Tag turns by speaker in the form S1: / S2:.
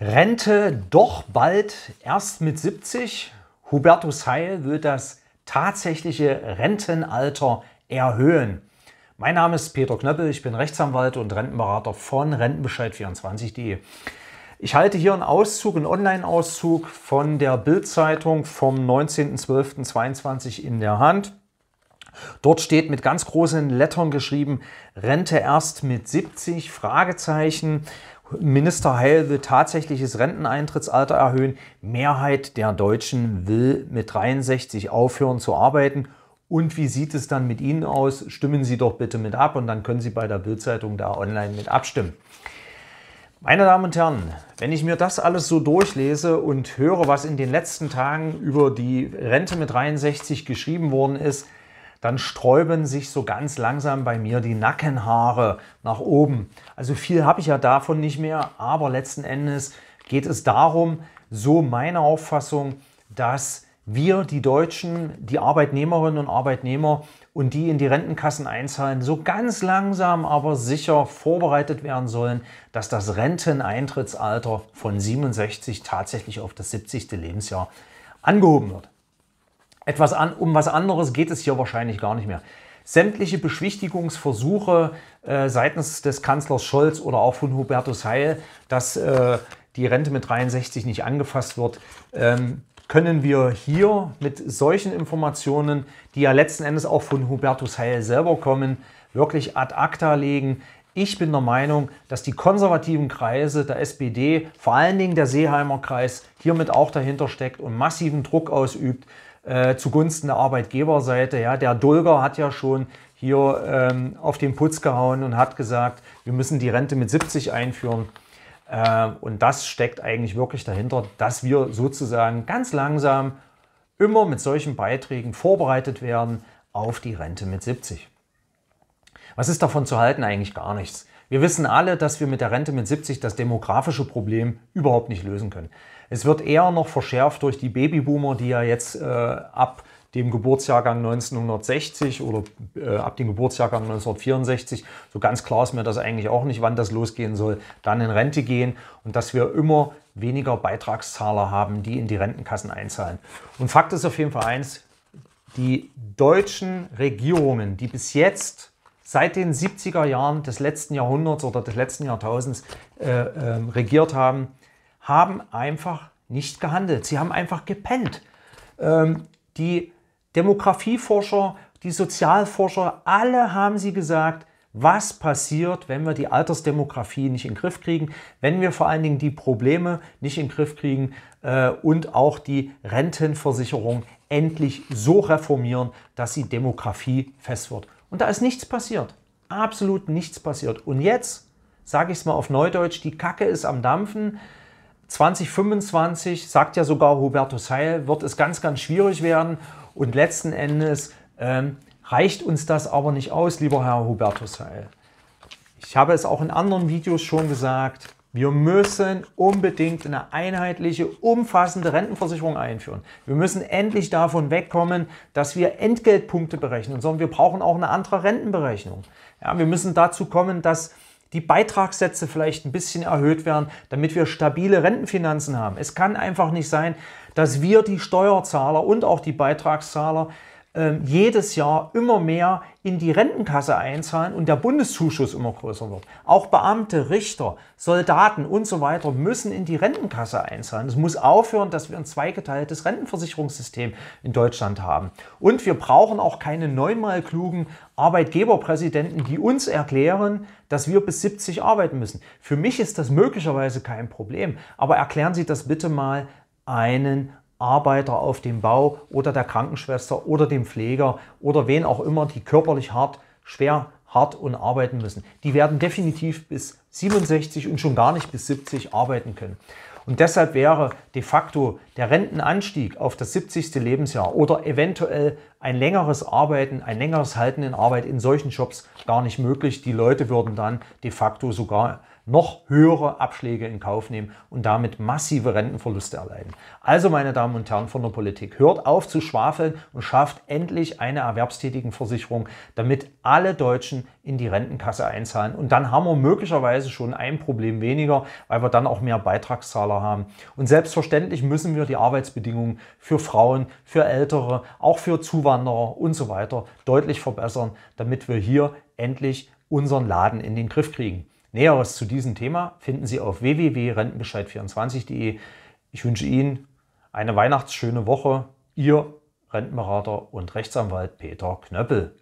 S1: Rente doch bald erst mit 70. Hubertus Heil wird das tatsächliche Rentenalter erhöhen. Mein Name ist Peter Knöppel, ich bin Rechtsanwalt und Rentenberater von Rentenbescheid24.de. Ich halte hier einen Auszug, einen Online-Auszug von der Bild-Zeitung vom 19.12.22 in der Hand. Dort steht mit ganz großen Lettern geschrieben, Rente erst mit 70, Fragezeichen. Minister Heil will tatsächliches Renteneintrittsalter erhöhen. Mehrheit der Deutschen will mit 63 aufhören zu arbeiten. Und wie sieht es dann mit Ihnen aus? Stimmen Sie doch bitte mit ab und dann können Sie bei der Bildzeitung da online mit abstimmen. Meine Damen und Herren, wenn ich mir das alles so durchlese und höre, was in den letzten Tagen über die Rente mit 63 geschrieben worden ist, dann sträuben sich so ganz langsam bei mir die Nackenhaare nach oben. Also viel habe ich ja davon nicht mehr, aber letzten Endes geht es darum, so meine Auffassung, dass wir, die Deutschen, die Arbeitnehmerinnen und Arbeitnehmer und die in die Rentenkassen einzahlen, so ganz langsam aber sicher vorbereitet werden sollen, dass das Renteneintrittsalter von 67 tatsächlich auf das 70. Lebensjahr angehoben wird etwas an, um was anderes geht es hier wahrscheinlich gar nicht mehr. Sämtliche Beschwichtigungsversuche äh, seitens des Kanzlers Scholz oder auch von Hubertus Heil, dass äh, die Rente mit 63 nicht angefasst wird, ähm, können wir hier mit solchen Informationen, die ja letzten Endes auch von Hubertus Heil selber kommen, wirklich ad acta legen. Ich bin der Meinung, dass die konservativen Kreise der SPD, vor allen Dingen der Seeheimer Kreis, hiermit auch dahinter steckt und massiven Druck ausübt, äh, zugunsten der Arbeitgeberseite. Ja, der Dulger hat ja schon hier ähm, auf den Putz gehauen und hat gesagt, wir müssen die Rente mit 70 einführen. Äh, und das steckt eigentlich wirklich dahinter, dass wir sozusagen ganz langsam immer mit solchen Beiträgen vorbereitet werden auf die Rente mit 70. Was ist davon zu halten? Eigentlich gar nichts. Wir wissen alle, dass wir mit der Rente mit 70 das demografische Problem überhaupt nicht lösen können. Es wird eher noch verschärft durch die Babyboomer, die ja jetzt äh, ab dem Geburtsjahrgang 1960 oder äh, ab dem Geburtsjahrgang 1964, so ganz klar ist mir das eigentlich auch nicht, wann das losgehen soll, dann in Rente gehen und dass wir immer weniger Beitragszahler haben, die in die Rentenkassen einzahlen. Und Fakt ist auf jeden Fall eins, die deutschen Regierungen, die bis jetzt seit den 70er Jahren des letzten Jahrhunderts oder des letzten Jahrtausends äh, äh, regiert haben, haben einfach nicht gehandelt. Sie haben einfach gepennt. Ähm, die Demografieforscher, die Sozialforscher, alle haben sie gesagt, was passiert, wenn wir die Altersdemografie nicht in den Griff kriegen, wenn wir vor allen Dingen die Probleme nicht in den Griff kriegen äh, und auch die Rentenversicherung endlich so reformieren, dass sie demografiefest wird. Und da ist nichts passiert. Absolut nichts passiert. Und jetzt, sage ich es mal auf Neudeutsch, die Kacke ist am Dampfen. 2025, sagt ja sogar Hubertus Heil, wird es ganz, ganz schwierig werden. Und letzten Endes ähm, reicht uns das aber nicht aus, lieber Herr Hubertus Heil. Ich habe es auch in anderen Videos schon gesagt, wir müssen unbedingt eine einheitliche, umfassende Rentenversicherung einführen. Wir müssen endlich davon wegkommen, dass wir Entgeltpunkte berechnen, sondern wir brauchen auch eine andere Rentenberechnung. Ja, wir müssen dazu kommen, dass die Beitragssätze vielleicht ein bisschen erhöht werden, damit wir stabile Rentenfinanzen haben. Es kann einfach nicht sein, dass wir die Steuerzahler und auch die Beitragszahler ähm, jedes Jahr immer mehr in die Rentenkasse einzahlen und der Bundeszuschuss immer größer wird. Auch Beamte, Richter, Soldaten und so weiter müssen in die Rentenkasse einzahlen. Es muss aufhören, dass wir ein zweigeteiltes Rentenversicherungssystem in Deutschland haben. Und wir brauchen auch keine neunmal klugen Arbeitgeberpräsidenten, die uns erklären, dass wir bis 70 arbeiten müssen. Für mich ist das möglicherweise kein Problem, aber erklären Sie das bitte mal einen Arbeiter auf dem Bau oder der Krankenschwester oder dem Pfleger oder wen auch immer, die körperlich hart, schwer hart und arbeiten müssen. Die werden definitiv bis 67 und schon gar nicht bis 70 arbeiten können. Und deshalb wäre de facto der Rentenanstieg auf das 70. Lebensjahr oder eventuell ein längeres Arbeiten, ein längeres Halten in Arbeit in solchen Jobs gar nicht möglich. Die Leute würden dann de facto sogar noch höhere Abschläge in Kauf nehmen und damit massive Rentenverluste erleiden. Also, meine Damen und Herren von der Politik, hört auf zu schwafeln und schafft endlich eine Erwerbstätigenversicherung, damit alle Deutschen in die Rentenkasse einzahlen. Und dann haben wir möglicherweise schon ein Problem weniger, weil wir dann auch mehr Beitragszahler haben. Und selbstverständlich müssen wir die Arbeitsbedingungen für Frauen, für Ältere, auch für Zuwanderer und so weiter deutlich verbessern, damit wir hier endlich unseren Laden in den Griff kriegen. Näheres zu diesem Thema finden Sie auf www.rentenbescheid24.de. Ich wünsche Ihnen eine weihnachtsschöne Woche. Ihr Rentenberater und Rechtsanwalt Peter Knöppel.